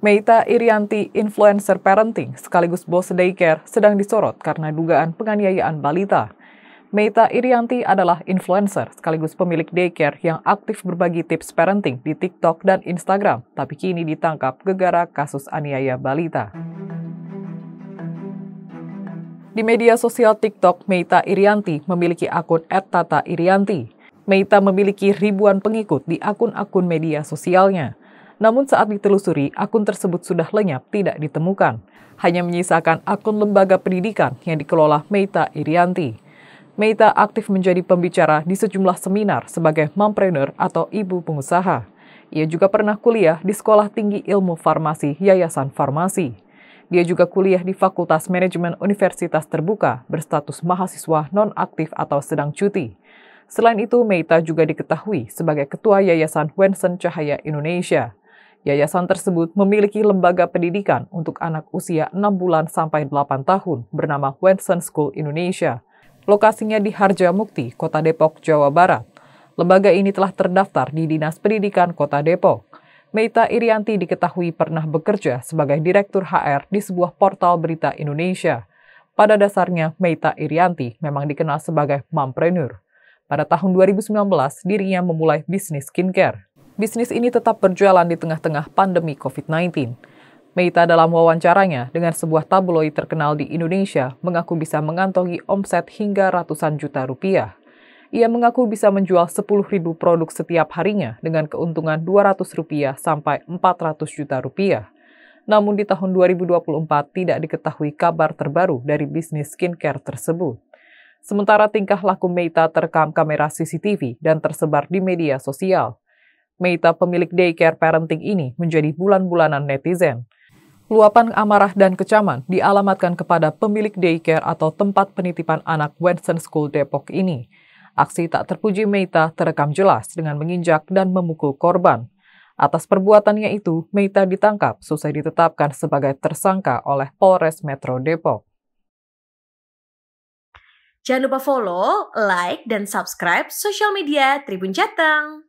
Meita Irianti, influencer parenting sekaligus bos daycare, sedang disorot karena dugaan penganiayaan balita. Meita Irianti adalah influencer sekaligus pemilik daycare yang aktif berbagi tips parenting di TikTok dan Instagram, tapi kini ditangkap gegara kasus aniaya balita. Di media sosial TikTok, Meita Irianti memiliki akun @tata_irianti. Meita memiliki ribuan pengikut di akun-akun media sosialnya. Namun saat ditelusuri, akun tersebut sudah lenyap tidak ditemukan. Hanya menyisakan akun lembaga pendidikan yang dikelola Meita Irianti. Meita aktif menjadi pembicara di sejumlah seminar sebagai mompreneur atau ibu pengusaha. Ia juga pernah kuliah di Sekolah Tinggi Ilmu Farmasi Yayasan Farmasi. Dia juga kuliah di Fakultas Manajemen Universitas Terbuka berstatus mahasiswa non-aktif atau sedang cuti. Selain itu, Meita juga diketahui sebagai Ketua Yayasan Wensen Cahaya Indonesia. Yayasan tersebut memiliki lembaga pendidikan untuk anak usia 6 bulan sampai 8 tahun bernama Wenson School Indonesia. Lokasinya di Harjamukti, Kota Depok, Jawa Barat. Lembaga ini telah terdaftar di Dinas Pendidikan Kota Depok. Meita Irianti diketahui pernah bekerja sebagai Direktur HR di sebuah portal berita Indonesia. Pada dasarnya, Meita Irianti memang dikenal sebagai mompreneur. Pada tahun 2019, dirinya memulai bisnis skincare bisnis ini tetap berjualan di tengah-tengah pandemi COVID-19. Meita dalam wawancaranya dengan sebuah tabloid terkenal di Indonesia mengaku bisa mengantongi omset hingga ratusan juta rupiah. Ia mengaku bisa menjual 10.000 produk setiap harinya dengan keuntungan 200 rupiah sampai 400 juta rupiah. Namun di tahun 2024 tidak diketahui kabar terbaru dari bisnis skincare tersebut. Sementara tingkah laku Meita terekam kamera CCTV dan tersebar di media sosial. Meita pemilik daycare parenting ini menjadi bulan-bulanan netizen. Luapan amarah dan kecaman dialamatkan kepada pemilik daycare atau tempat penitipan anak Wenson School Depok ini. Aksi tak terpuji Meita terekam jelas dengan menginjak dan memukul korban. Atas perbuatannya itu, Meita ditangkap selesai ditetapkan sebagai tersangka oleh Polres Metro Depok. Jangan lupa follow, like, dan subscribe sosial media Tribun Jateng.